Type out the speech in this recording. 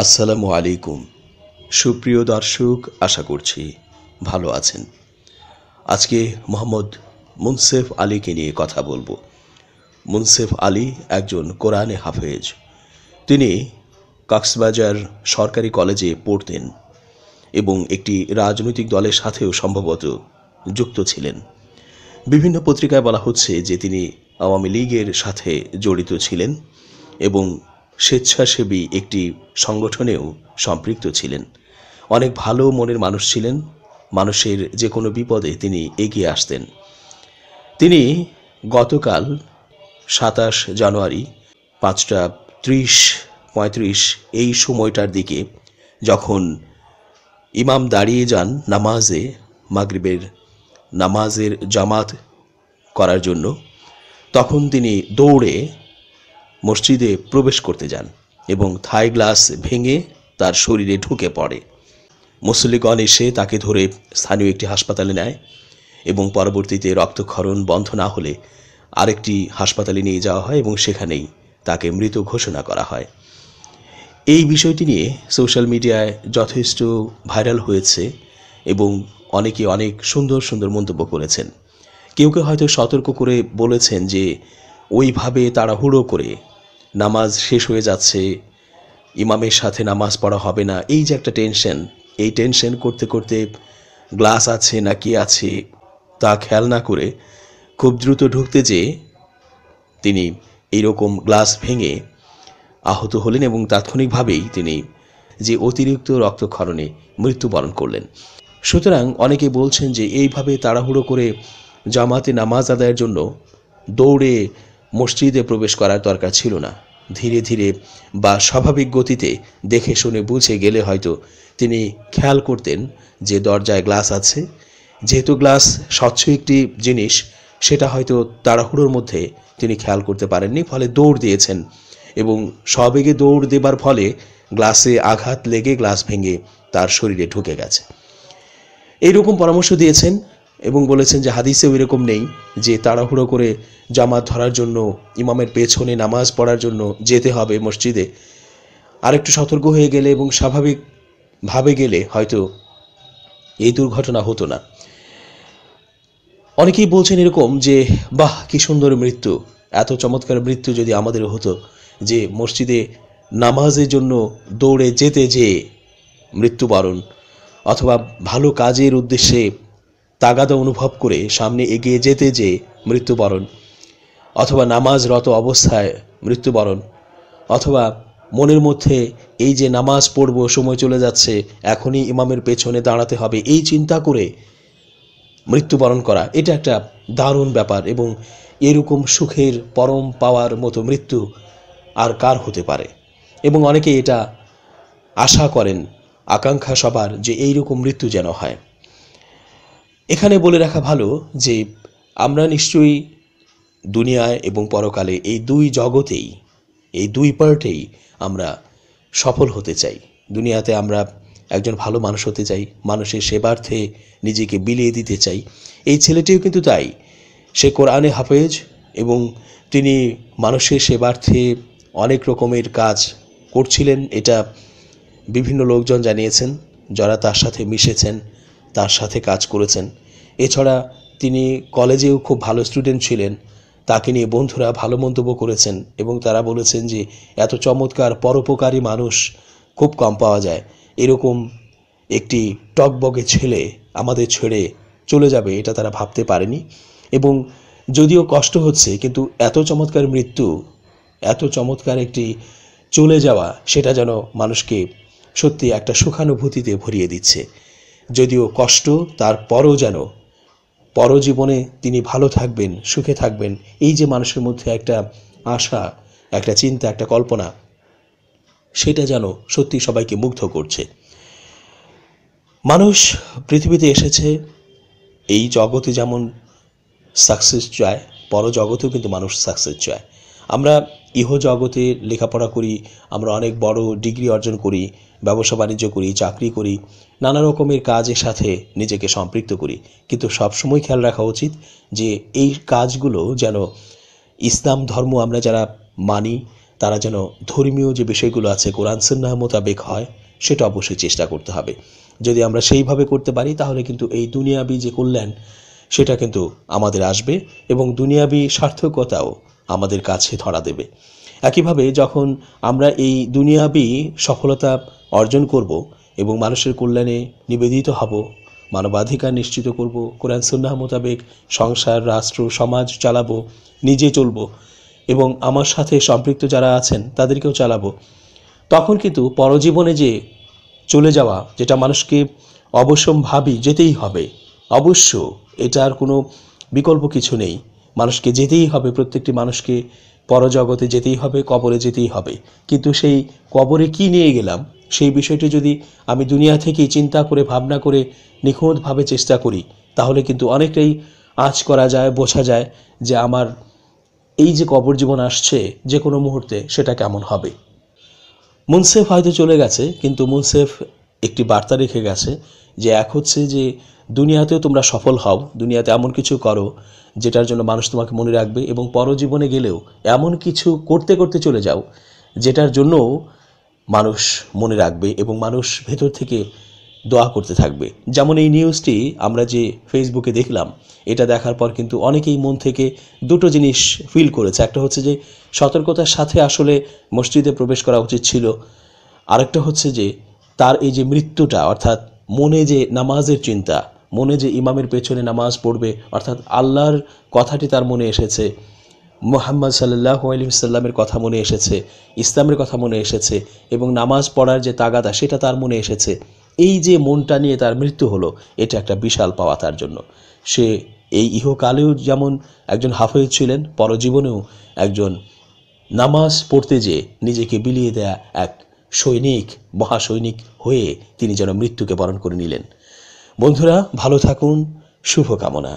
আসসালামু আলাইকুম সুপ্রিয় দর্শক আশা করছি ভালো আছেন আজকে মোহাম্মদ মুনসেফ আলীকে নিয়ে কথা বলবো মুনসেফ আলী একজন কোরআনে হাফেজ তিনি কক্সবাজার সরকারি কলেজে পড়তেন এবং একটি রাজনৈতিক দলের সাথেও সম্ভবত যুক্ত ছিলেন বিভিন্ন পত্রিকায় বলা হচ্ছে যে তিনি আওয়ামী লীগের সাথে জড়িত ছিলেন এবং স্বেচ্ছাসেবী একটি সংগঠনেও সম্পৃক্ত ছিলেন অনেক ভালো মনের মানুষ ছিলেন মানুষের যে কোনো বিপদে তিনি এগিয়ে আসতেন তিনি গতকাল সাতাশ জানুয়ারি পাঁচটা ত্রিশ পঁয়ত্রিশ এই সময়টার দিকে যখন ইমাম দাঁড়িয়ে যান নামাজে মাগরিবের নামাজের জামাত করার জন্য তখন তিনি দৌড়ে মসজিদে প্রবেশ করতে যান এবং থাই গ্লাস ভেঙে তার শরীরে ঢুকে পড়ে মুসল্লিগণ এসে তাকে ধরে স্থানীয় একটি হাসপাতালে নেয় এবং পরবর্তীতে রক্তক্ষরণ বন্ধ না হলে আরেকটি হাসপাতালে নিয়ে যাওয়া হয় এবং সেখানেই তাকে মৃত ঘোষণা করা হয় এই বিষয়টি নিয়ে সোশ্যাল মিডিয়ায় যথেষ্ট ভাইরাল হয়েছে এবং অনেকে অনেক সুন্দর সুন্দর মন্তব্য করেছেন কেউ কেউ হয়তো সতর্ক করে বলেছেন যে ওইভাবে হুড়ো করে নামাজ শেষ হয়ে যাচ্ছে ইমামের সাথে নামাজ পড়া হবে না এই যে একটা টেনশন এই টেনশন করতে করতে গ্লাস আছে না কি আছে তা খেয়াল না করে খুব দ্রুত ঢুকতে যেয়ে তিনি এইরকম গ্লাস ভেঙে আহত হলেন এবং তাৎক্ষণিকভাবেই তিনি যে অতিরিক্ত রক্তক্ষরণে মৃত্যুবরণ করলেন সুতরাং অনেকে বলছেন যে এইভাবে তাড়াহুড়ো করে জামাতে নামাজ আদায়ের জন্য দৌড়ে মসজিদে প্রবেশ করার দরকার ছিল না ধীরে ধীরে বা স্বাভাবিক গতিতে দেখে শুনে বুঝে গেলে হয়তো তিনি খেয়াল করতেন যে দরজায় গ্লাস আছে যেহেতু গ্লাস স্বচ্ছ একটি জিনিস সেটা হয়তো তাড়াহুড়োর মধ্যে তিনি খেয়াল করতে পারেননি ফলে দৌড় দিয়েছেন এবং সবেগে দৌড় দেবার ফলে গ্লাসে আঘাত লেগে গ্লাস ভেঙে তার শরীরে ঢুকে গেছে এইরকম পরামর্শ দিয়েছেন এবং বলেছেন যে হাদিসে ওই রকম নেই যে তাড়াহুড়ো করে জামাত ধরার জন্য ইমামের পেছনে নামাজ পড়ার জন্য যেতে হবে মসজিদে আরেকটু সতর্ক হয়ে গেলে এবং স্বাভাবিকভাবে গেলে হয়তো এই দুর্ঘটনা হতো না অনেকেই বলছেন এরকম যে বাহ কি সুন্দর মৃত্যু এত চমৎকার মৃত্যু যদি আমাদের হতো যে মসজিদে নামাজের জন্য দৌড়ে যেতে যেয়ে মৃত্যুবরণ অথবা ভালো কাজের উদ্দেশ্যে তাগাদা অনুভব করে সামনে এগিয়ে যেতে যে মৃত্যুবরণ অথবা নামাজরত অবস্থায় মৃত্যুবরণ অথবা মনের মধ্যে এই যে নামাজ পড়ব সময় চলে যাচ্ছে এখনই ইমামের পেছনে দাঁড়াতে হবে এই চিন্তা করে মৃত্যুবরণ করা এটা একটা দারুণ ব্যাপার এবং এরকম সুখের পরম পাওয়ার মতো মৃত্যু আর কার হতে পারে এবং অনেকে এটা আশা করেন আকাঙ্ক্ষা সবার যে এইরকম মৃত্যু যেন হয় এখানে বলে রাখা ভালো যে আমরা নিশ্চয়ই দুনিয়ায় এবং পরকালে এই দুই জগতেই এই দুই পার্টেই আমরা সফল হতে চাই দুনিয়াতে আমরা একজন ভালো মানুষ হতে চাই মানুষের সেবার্থে নিজেকে বিলিয়ে দিতে চাই এই ছেলেটিও কিন্তু তাই সে কোরআনে হাফেজ এবং তিনি মানুষের সেবার্থে অনেক রকমের কাজ করছিলেন এটা বিভিন্ন লোকজন জানিয়েছেন যারা তার সাথে মিশেছেন তার সাথে কাজ করেছেন এছাড়া তিনি কলেজেও খুব ভালো স্টুডেন্ট ছিলেন তাকে নিয়ে বন্ধুরা ভালো মন্তব্য করেছেন এবং তারা বলেছেন যে এত চমৎকার পরোপকারী মানুষ খুব কম পাওয়া যায় এরকম একটি টকবগে ছেলে আমাদের ছেড়ে চলে যাবে এটা তারা ভাবতে পারেনি এবং যদিও কষ্ট হচ্ছে কিন্তু এত চমৎকার মৃত্যু এত চমৎকার একটি চলে যাওয়া সেটা যেন মানুষকে সত্যি একটা সুখানুভূতিতে ভরিয়ে দিচ্ছে যদিও কষ্ট তারপরও যেন পরজীবনে তিনি ভালো থাকবেন সুখে থাকবেন এই যে মানুষের মধ্যে একটা আশা একটা চিন্তা একটা কল্পনা সেটা যেন সত্যি সবাইকে মুগ্ধ করছে মানুষ পৃথিবীতে এসেছে এই জগতে যেমন সাকসেস চায় পরজগতেও কিন্তু মানুষ সাকসেস চায় আমরা ইহজগতে লেখাপড়া করি আমরা অনেক বড় ডিগ্রি অর্জন করি ব্যবসা বাণিজ্য করি চাকরি করি নানা রকমের কাজের সাথে নিজেকে সম্পৃক্ত করি কিন্তু সবসময় খেয়াল রাখা উচিত যে এই কাজগুলো যেন ইসলাম ধর্ম আমরা যারা মানি তারা যেন ধর্মীয় যে বিষয়গুলো আছে কোরআন সুন্নাহ মোতাবেক হয় সেটা অবশ্যই চেষ্টা করতে হবে যদি আমরা সেইভাবে করতে পারি তাহলে কিন্তু এই দুনিয়াবি যে কল্যাণ সেটা কিন্তু আমাদের আসবে এবং দুনিয়াবি সার্থকতাও আমাদের কাছে ধরা দেবে একইভাবে যখন আমরা এই দুনিয়াবি সফলতা অর্জন করব এবং মানুষের কল্যাণে নিবেদিত হব মানবাধিকার নিশ্চিত করব কোরআন সুন্নাহ মোতাবেক সংসার রাষ্ট্র সমাজ চালাবো নিজে চলব এবং আমার সাথে সম্পৃক্ত যারা আছেন তাদেরকেও চালাবো তখন কিন্তু পরজীবনে যে চলে যাওয়া যেটা মানুষকে অবশ্যম্ভাবী যেতেই হবে অবশ্য এটার কোনো বিকল্প কিছু নেই মানুষকে যেতেই হবে প্রত্যেকটি মানুষকে পরজগতে যেতেই হবে কবরে যেতেই হবে কিন্তু সেই কবরে কি নিয়ে গেলাম সেই বিষয়টি যদি আমি দুনিয়া থেকেই চিন্তা করে ভাবনা করে নিখুঁতভাবে চেষ্টা করি তাহলে কিন্তু অনেকটাই আঁচ করা যায় বোঝা যায় যে আমার এই যে কবর জীবন আসছে যে কোনো মুহূর্তে সেটা কেমন হবে মুনসেফ হয়তো চলে গেছে কিন্তু মুনসেফ একটি বার্তা রেখে গেছে যে এক হচ্ছে যে দুনিয়াতেও তোমরা সফল হও দুনিয়াতে এমন কিছু করো যেটার জন্য মানুষ তোমাকে মনে রাখবে এবং পরজীবনে গেলেও এমন কিছু করতে করতে চলে যাও যেটার জন্য মানুষ মনে রাখবে এবং মানুষ ভেতর থেকে দোয়া করতে থাকবে যেমন এই নিউজটি আমরা যে ফেসবুকে দেখলাম এটা দেখার পর কিন্তু অনেকেই মন থেকে দুটো জিনিস ফিল করেছে একটা হচ্ছে যে সতর্কতার সাথে আসলে মসজিদে প্রবেশ করা উচিত ছিল আরেকটা হচ্ছে যে তার এই যে মৃত্যুটা অর্থাৎ মনে যে নামাজের চিন্তা মনে যে ইমামের পেছনে নামাজ পড়বে অর্থাৎ আল্লাহর কথাটি তার মনে এসেছে মোহাম্মদ সাল্লাহ আলিমসাল্লামের কথা মনে এসেছে ইসলামের কথা মনে এসেছে এবং নামাজ পড়ার যে তাগাদা সেটা তার মনে এসেছে এই যে মনটা নিয়ে তার মৃত্যু হলো এটা একটা বিশাল পাওয়া তার জন্য সে এই ইহকালেও যেমন একজন হাফেজ ছিলেন পরজীবনেও একজন নামাজ পড়তে যে নিজেকে বিলিয়ে দেয়া এক সৈনিক মহাসৈনিক হয়ে তিনি যেন মৃত্যুকে বরণ করে নিলেন বন্ধুরা ভালো থাকুন শুভকামনা